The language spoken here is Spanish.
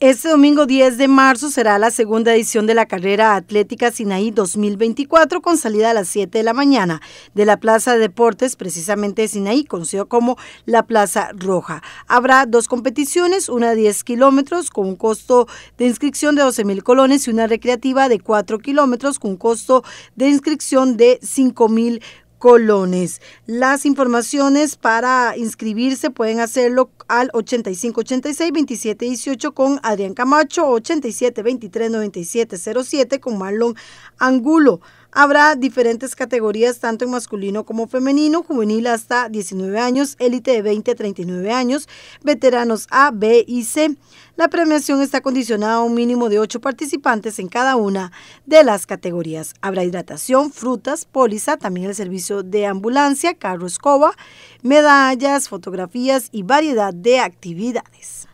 Este domingo 10 de marzo será la segunda edición de la carrera atlética Sinaí 2024 con salida a las 7 de la mañana de la Plaza de Deportes, precisamente Sinaí, conocido como la Plaza Roja. Habrá dos competiciones, una de 10 kilómetros con un costo de inscripción de 12 mil colones y una recreativa de 4 kilómetros con un costo de inscripción de 5 mil colones. Las informaciones para inscribirse pueden hacerlo al 8586-2718 con Adrián Camacho, 8723-9707 con Marlon Angulo. Habrá diferentes categorías tanto en masculino como femenino, juvenil hasta 19 años, élite de 20 a 39 años, veteranos A, B y C. La premiación está condicionada a un mínimo de 8 participantes en cada una de las categorías. Habrá hidratación, frutas, póliza, también el servicio de ambulancia, carro escoba, medallas, fotografías y variedad de actividades.